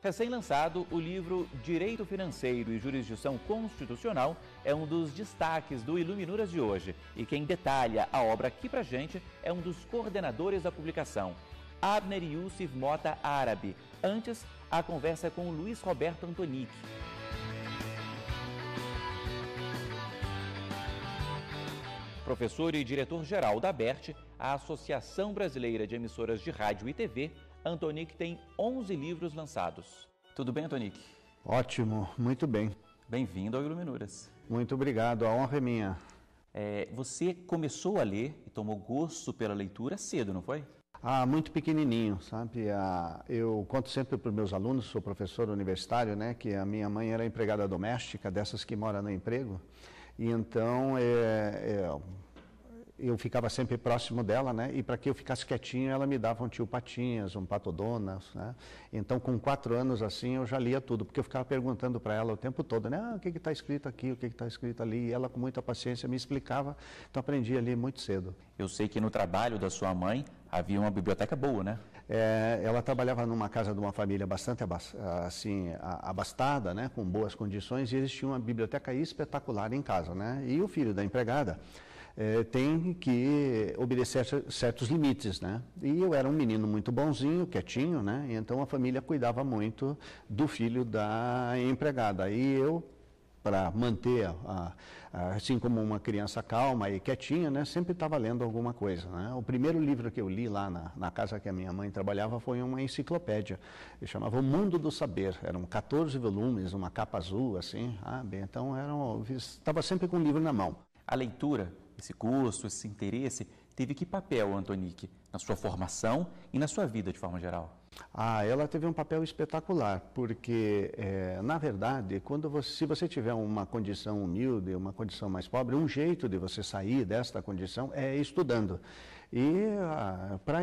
Recém-lançado, o livro Direito Financeiro e Jurisdição Constitucional é um dos destaques do Iluminuras de hoje. E quem detalha a obra aqui pra gente é um dos coordenadores da publicação, Abner Youssef Mota Árabe. Antes, a conversa com Luiz Roberto Antonic. Professor e diretor-geral da ABERT, a Associação Brasileira de Emissoras de Rádio e TV, Antonique tem 11 livros lançados. Tudo bem, Antonique? Ótimo, muito bem. Bem-vindo ao Iluminuras. Muito obrigado, a honra é minha. É, você começou a ler e tomou gosto pela leitura cedo, não foi? Ah, muito pequenininho, sabe? Ah, eu conto sempre para os meus alunos, sou professor universitário, né? Que a minha mãe era empregada doméstica, dessas que mora no emprego. E então, é, é eu ficava sempre próximo dela, né? E para que eu ficasse quietinho, ela me dava um tio Patinhas, um Patodonas, né? Então, com quatro anos assim, eu já lia tudo, porque eu ficava perguntando para ela o tempo todo, né? Ah, o que está escrito aqui, o que está escrito ali? E ela, com muita paciência, me explicava. Então, aprendi ali muito cedo. Eu sei que no trabalho da sua mãe havia uma biblioteca boa, né? É, ela trabalhava numa casa de uma família bastante assim abastada, né? Com boas condições, e eles tinham uma biblioteca espetacular em casa, né? E o filho da empregada é, tem que obedecer certos limites, né? E eu era um menino muito bonzinho, quietinho, né? então a família cuidava muito do filho da empregada. E eu, para manter, a, a, assim como uma criança calma e quietinha, né? Sempre estava lendo alguma coisa, né? O primeiro livro que eu li lá na, na casa que a minha mãe trabalhava foi uma enciclopédia. Ele chamava O Mundo do Saber. Eram 14 volumes, uma capa azul, assim. Ah, bem, então, estava sempre com o livro na mão. A leitura esse curso, esse interesse, teve que papel, Antonique, na sua formação e na sua vida de forma geral? Ah, ela teve um papel espetacular, porque, é, na verdade, quando você, se você tiver uma condição humilde, uma condição mais pobre, um jeito de você sair desta condição é estudando. E ah, pra,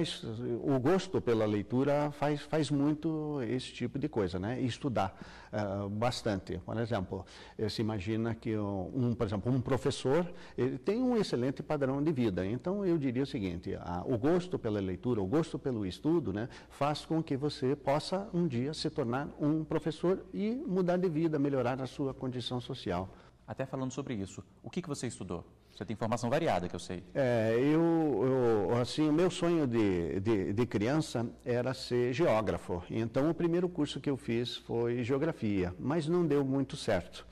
o gosto pela leitura faz, faz muito esse tipo de coisa, né? estudar ah, bastante. Por exemplo, eh, se imagina que um, por exemplo, um professor ele tem um excelente padrão de vida. Então eu diria o seguinte: ah, o gosto pela leitura, o gosto pelo estudo, né, faz com que você possa um dia se tornar um professor e mudar de vida, melhorar a sua condição social. Até falando sobre isso, o que, que você estudou? Você tem informação variada, que eu sei. É, eu, eu assim, o meu sonho de, de, de, criança era ser geógrafo. Então, o primeiro curso que eu fiz foi geografia, mas não deu muito certo.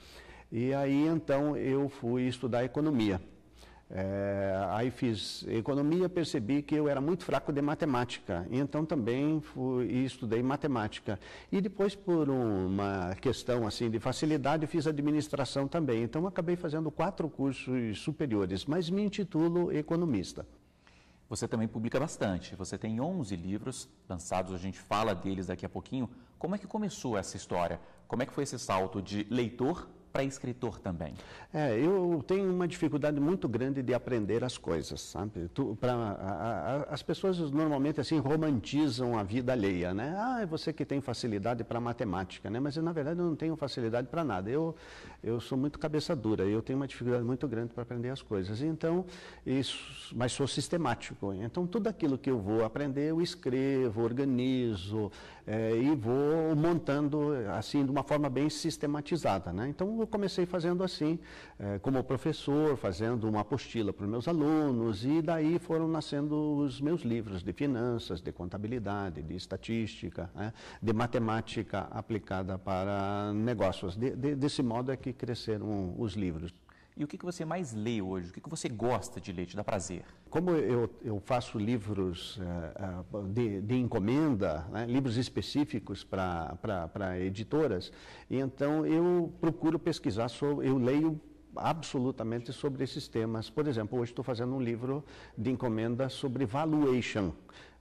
E aí, então, eu fui estudar economia. É, aí fiz economia, percebi que eu era muito fraco de matemática, então também fui, estudei matemática. E depois, por uma questão assim de facilidade, fiz administração também. Então, acabei fazendo quatro cursos superiores, mas me intitulo economista. Você também publica bastante. Você tem 11 livros lançados, a gente fala deles daqui a pouquinho. Como é que começou essa história? Como é que foi esse salto de leitor para escritor também? É, eu tenho uma dificuldade muito grande de aprender as coisas, sabe? Tu, pra, a, a, as pessoas normalmente assim romantizam a vida alheia, né? Ah, é você que tem facilidade para matemática, né? Mas eu, na verdade eu não tenho facilidade para nada. Eu, eu sou muito cabeça dura, eu tenho uma dificuldade muito grande para aprender as coisas. Então, isso, mas sou sistemático. Então, tudo aquilo que eu vou aprender, eu escrevo, organizo é, e vou montando assim de uma forma bem sistematizada, né? Então, eu comecei fazendo assim, é, como professor, fazendo uma apostila para os meus alunos, e daí foram nascendo os meus livros de finanças, de contabilidade, de estatística, né, de matemática aplicada para negócios. desse modo é que cresceram os livros. E o que, que você mais lê hoje? O que, que você gosta de ler, te dá prazer? Como eu, eu faço livros uh, de, de, encomenda, né, livros específicos para editoras, então eu procuro pesquisar, eu leio absolutamente sobre esses temas. Por exemplo, hoje estou fazendo um livro de encomenda sobre valuation.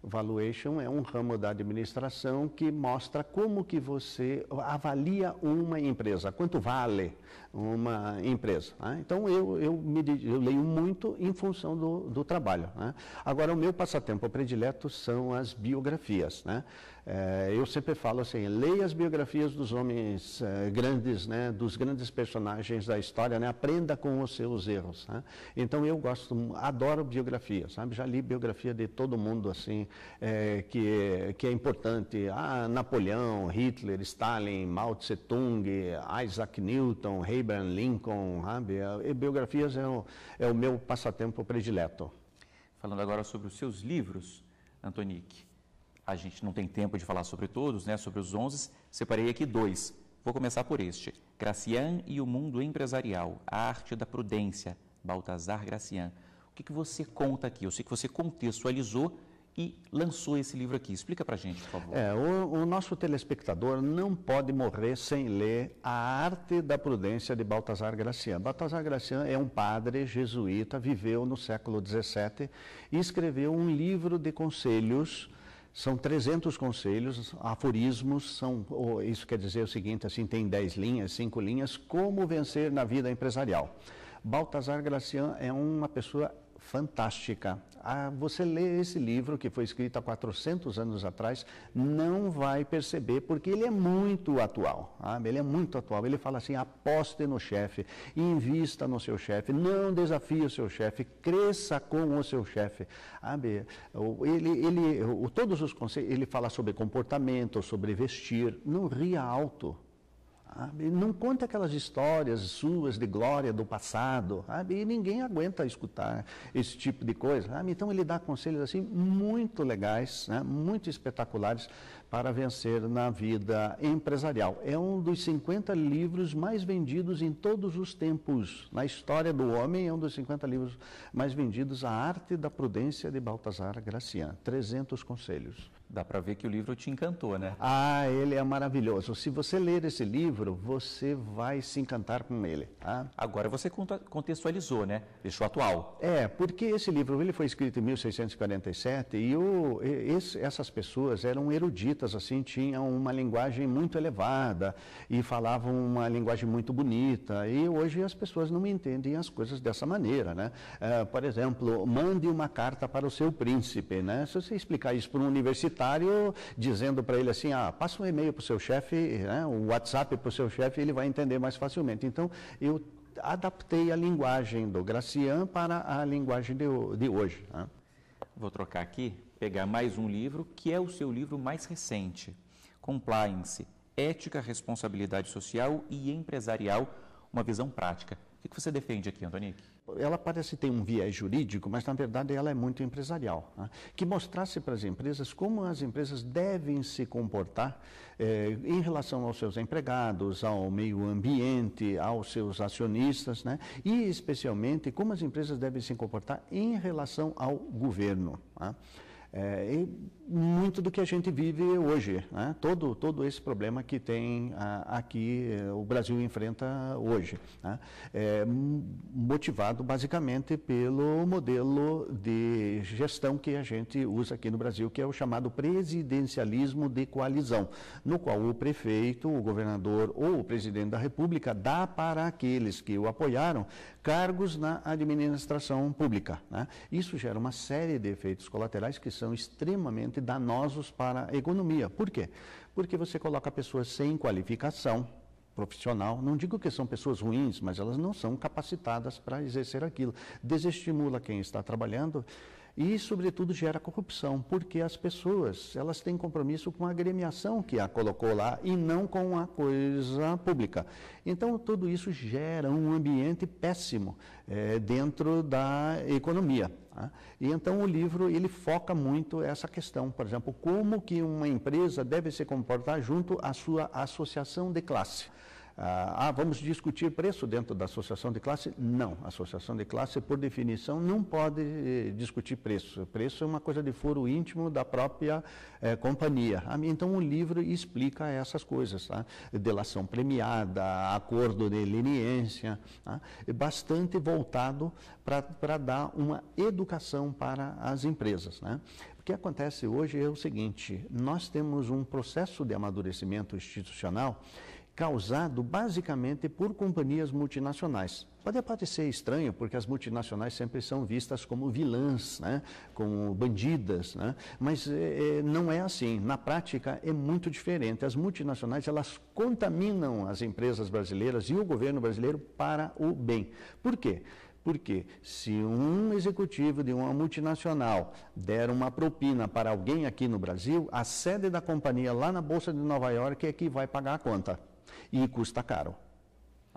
Valuation é um ramo da administração que mostra como que você avalia uma empresa, quanto vale uma empresa. Né? Então eu, eu, me, eu leio muito em função do, do trabalho. Né? Agora, o meu passatempo predileto são as biografias. Né? É, eu sempre falo assim, leia as biografias dos homens é, grandes, né, dos grandes personagens da história, né, aprenda com os seus erros. Né? Então eu gosto, adoro biografia, Já li biografia de todo mundo assim é, que que é importante. Ah, Napoleão, Hitler, Stalin, Mao Tse Tung, Isaac Newton, Rei Abraham Lincoln, sabe? E biografias é o, é o meu passatempo predileto. Falando agora sobre os seus livros, Antonique, a gente não tem tempo de falar sobre todos, né? Sobre os 11, separei aqui dois. Vou começar por este: Gracian e o Mundo Empresarial, a Arte da Prudência, Baltazar Gracian. O que, que você conta aqui? Eu sei que você contextualizou e lançou esse livro aqui. Explica para gente, por favor. É, o, o, nosso telespectador não pode morrer sem ler A Arte da Prudência de Baltasar Gracian. Baltasar Gracian é um padre jesuíta, viveu no século XVII e escreveu um livro de conselhos são 300 conselhos, aforismos, são, isso quer dizer o seguinte, assim, tem 10 linhas, 5 linhas, como vencer na vida empresarial. Baltazar Gracian é uma pessoa fantástica. Ah, você lê esse livro, que foi escrito há 400 anos atrás, não vai perceber, porque ele é muito atual. Ah, ele é muito atual. Ele fala assim: aposte no chefe, invista no seu chefe, não desafie o seu chefe, cresça com o seu chefe. Ah, ele, ele, todos os conselhos, ele fala sobre comportamento, sobre vestir, não ria alto. Sabe? Não conte aquelas histórias suas de glória do passado, sabe? e ninguém aguenta escutar esse tipo de coisa. Sabe? Então ele dá conselhos assim muito legais, né? muito espetaculares para vencer na vida empresarial. É um dos 50 livros mais vendidos em todos os tempos. Na história do homem, é um dos 50 livros mais vendidos, A Arte da Prudência de Baltasar Gracian. 300 conselhos. Dá para ver que o livro te encantou, né? Ah, ele é maravilhoso. Se você ler esse livro, você vai se encantar com ele. Tá? Agora você contextualizou, né? Deixou atual. É, porque esse livro ele foi escrito em 1647 e o, esse, essas pessoas eram eruditas, assim, tinham uma linguagem muito elevada e falavam uma linguagem muito bonita. E hoje as pessoas não entendem as coisas dessa maneira, né? Uh, por exemplo, mande uma carta para o seu príncipe, né? Se você explicar isso para um universitário secretário dizendo para ele assim, ah, passa um e-mail para o seu chefe, né, um WhatsApp para o seu chefe, ele vai entender mais facilmente. Então, eu adaptei a linguagem do Gracian para a linguagem de, de hoje. Né? Vou trocar aqui, pegar mais um livro, que é o seu livro mais recente, Compliance, Ética, Responsabilidade Social e Empresarial, uma visão prática. O que você defende aqui, Antonique? Ela parece ter um viés jurídico, mas na verdade ela é muito empresarial. Né? Que mostrasse para as empresas como as empresas devem se comportar eh, em relação aos seus empregados, ao meio ambiente, aos seus acionistas, né? e especialmente como as empresas devem se comportar em relação ao governo. Né? É, e muito do que a gente vive hoje, né? todo, todo esse problema que tem a, ah, aqui, eh, o Brasil enfrenta hoje, né? é, motivado basicamente pelo modelo de gestão que a gente usa aqui no Brasil, que é o chamado presidencialismo de coalizão, no qual o prefeito, o governador ou o presidente da República dá para aqueles que o apoiaram cargos na administração pública. Né? Isso gera uma série de efeitos colaterais que são extremamente danosos para a economia. Por quê? Porque você coloca pessoas sem qualificação, profissional. Não digo que são pessoas ruins, mas elas não são capacitadas para exercer aquilo. Desestimula quem está trabalhando e, sobretudo, gera corrupção, porque as pessoas elas têm compromisso com a agremiação que a colocou lá e não com a coisa pública. Então, tudo isso gera um ambiente péssimo é, dentro da economia. Tá? E então o livro ele foca muito essa questão, por exemplo, como que uma empresa deve se comportar junto à sua associação de classe. Ah, ah, vamos discutir preço dentro da associação de classe? Não. A associação de classe, por definição, não pode eh, discutir preço. Preço é uma coisa de foro íntimo da própria eh, companhia. Ah, então, o livro explica essas coisas. Tá? Delação premiada, acordo de leniência, tá? É bastante voltado para dar uma educação para as empresas. Né? O que acontece hoje é o seguinte, nós temos um processo de amadurecimento institucional causado basicamente por companhias multinacionais. Pode parecer estranho, porque as multinacionais sempre são vistas como vilãs, né? como bandidas, né? mas é, não é assim. Na prática, é muito diferente. As multinacionais, elas contaminam as empresas brasileiras e o governo brasileiro para o bem. Por quê? Porque se um executivo de uma multinacional der uma propina para alguém aqui no Brasil, a sede da companhia lá na Bolsa de Nova York é que vai pagar a conta e custa caro.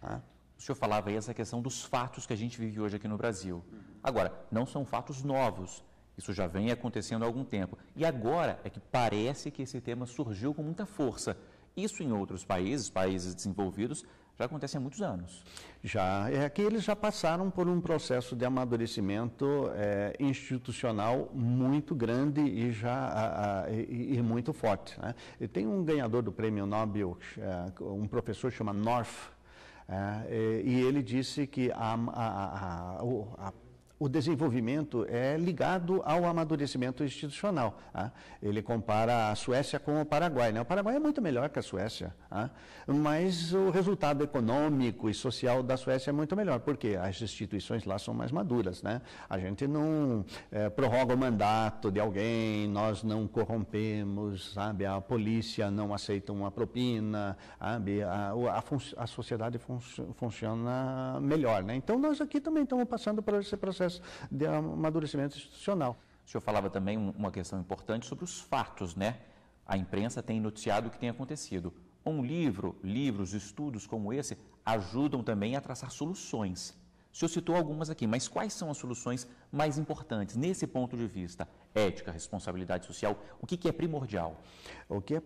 Tá? O senhor falava aí essa questão dos fatos que a gente vive hoje aqui no Brasil. Agora, não são fatos novos. Isso já vem acontecendo há algum tempo. E agora é que parece que esse tema surgiu com muita força. Isso em outros países, países desenvolvidos, já acontece há muitos anos. Já. É que eles já passaram por um processo de amadurecimento é, institucional muito grande e já a, a, e, e, muito forte. Né? E tem um ganhador do prêmio Nobel, é, um professor chama North, é, e ele disse que a, a o desenvolvimento é ligado ao amadurecimento institucional. Ah? Ele compara a Suécia com o Paraguai. Né? O Paraguai é muito melhor que a Suécia, ah? mas o resultado econômico e social da Suécia é muito melhor, porque as instituições lá são mais maduras. Né? A gente não é, prorroga o mandato de alguém, nós não corrompemos, sabe? a polícia não aceita uma propina, sabe? A, a, a sociedade fun funciona melhor. Né? Então, nós aqui também estamos passando por esse processo processo de amadurecimento institucional. O senhor falava também uma questão importante sobre os fatos, né? A imprensa tem noticiado o que tem acontecido. Um livro, livros, estudos como esse ajudam também a traçar soluções. O senhor citou algumas aqui, mas quais são as soluções mais importantes nesse ponto de vista? ética, responsabilidade social, o que, que é primordial? O que é,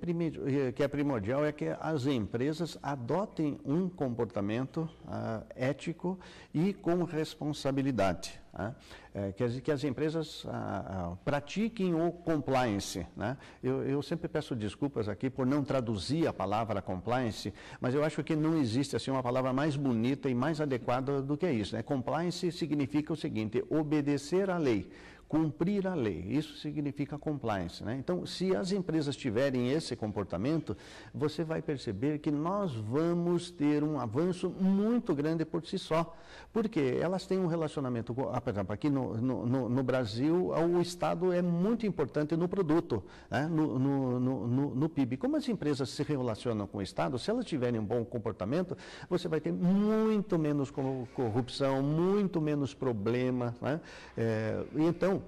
eh, que é, primordial é que as empresas adotem um comportamento ah, ético e com responsabilidade. Né? É, quer dizer, que as empresas ah, ah, pratiquem o compliance. Né? Eu, eu, sempre peço desculpas aqui por não traduzir a palavra compliance, mas eu acho que não existe assim, uma palavra mais bonita e mais adequada do que isso. Né? Compliance significa o seguinte, obedecer à lei cumprir a lei. Isso significa compliance. Né? Então, se as empresas tiverem esse comportamento, você vai perceber que nós vamos ter um avanço muito grande por si só. Porque elas têm um relacionamento. Com, ah, por exemplo, aqui no, no, no, Brasil, ah, o Estado é muito importante no produto, né? no, no, no PIB. Como as empresas se relacionam com o Estado, se elas tiverem um bom comportamento, você vai ter muito menos corrupção, muito menos problema. Né? É, então,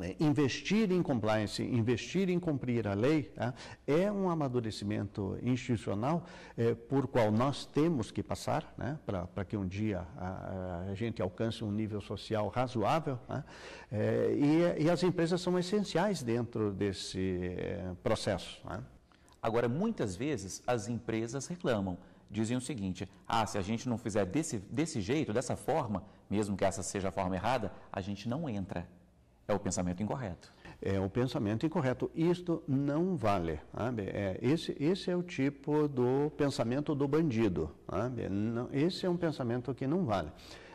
é, investir em compliance, investir em cumprir a lei, tá? é um amadurecimento institucional é, por qual nós temos que passar, né? para que um dia a, a, gente alcance um nível social razoável. Né? É, e, e, as empresas são essenciais dentro desse é, processo. Né? Agora, muitas vezes as empresas reclamam, dizem o seguinte: ah, se a gente não fizer desse, desse jeito, dessa forma, mesmo que essa seja a forma errada, a gente não entra. É o pensamento incorreto. É o pensamento incorreto. Isto não vale. Sabe? É, esse, esse é o tipo do pensamento do bandido. Sabe? Não, esse é um pensamento que não vale.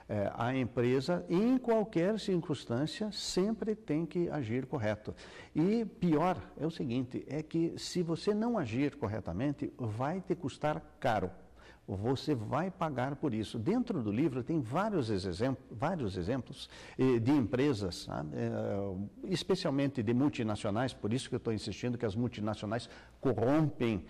É, a empresa, em qualquer circunstância, sempre tem que agir correto. E pior é o seguinte: é que se você não agir corretamente, vai te custar caro você vai pagar por isso. Dentro do livro tem vários, exemplos, vários exemplos eh, de empresas, eh, eh, especialmente de multinacionais, por isso que eu estou insistindo que as multinacionais corrompem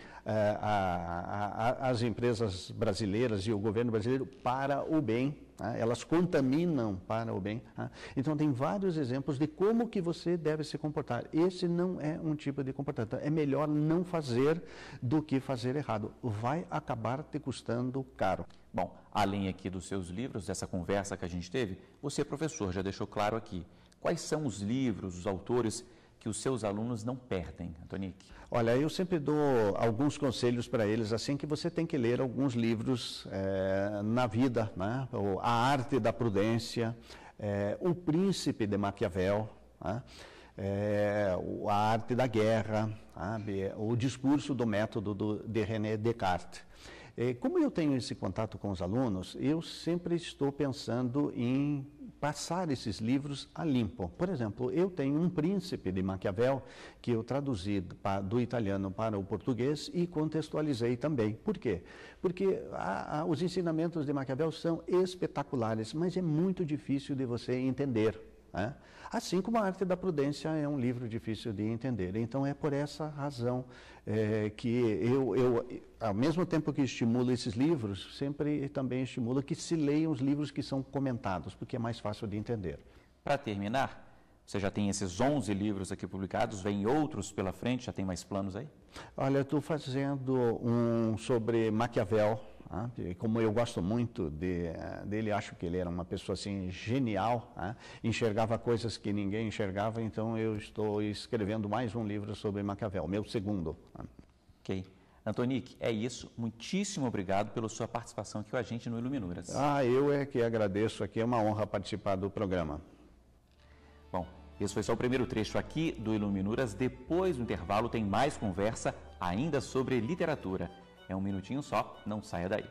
as empresas brasileiras e o governo brasileiro para o bem Tá? Elas contaminam para o bem. Tá? Então tem vários exemplos de como que você deve se comportar. Esse não é um tipo de comportamento. Então, é melhor não fazer do que fazer errado. Vai acabar te custando caro. Bom, além aqui dos seus livros, dessa conversa que a gente teve, você, professor, já deixou claro aqui quais são os livros, os autores que os seus alunos não perdem, Antonique? Olha, eu sempre dou alguns conselhos para eles, assim que você tem que ler alguns livros é, na vida, né? A Arte da Prudência, é, O Príncipe de Maquiavel, né? É, a arte da guerra, sabe? o discurso do método do, de René Descartes. E como eu tenho esse contato com os alunos, eu sempre estou pensando em passar esses livros a limpo. Por exemplo, eu tenho um príncipe de Maquiavel que eu traduzi do italiano para o português e contextualizei também. Por quê? Porque a, a, os ensinamentos de Maquiavel são espetaculares, mas é muito difícil de você entender. Né? Assim como a Arte da Prudência é um livro difícil de entender. Então, é por essa razão é, que eu, eu, ao mesmo tempo que estimulo esses livros, sempre também estimulo que se leiam os livros que são comentados, porque é mais fácil de entender. Para terminar, você já tem esses 11 livros aqui publicados, vem outros pela frente, já tem mais planos aí? Olha, estou fazendo um sobre Maquiavel, né? E como eu gosto muito de, eh, dele, acho que ele era uma pessoa assim genial, né? enxergava coisas que ninguém enxergava, então eu estou escrevendo mais um livro sobre Maquiavel, meu segundo. Né? Ok. Antonique, é isso. Muitíssimo obrigado pela sua participação aqui com a gente no Iluminuras. Ah, eu é que agradeço aqui, é uma honra participar do programa. Bom, esse foi só o primeiro trecho aqui do Iluminuras. Depois do intervalo tem mais conversa ainda sobre literatura. É um minutinho só, não saia daí.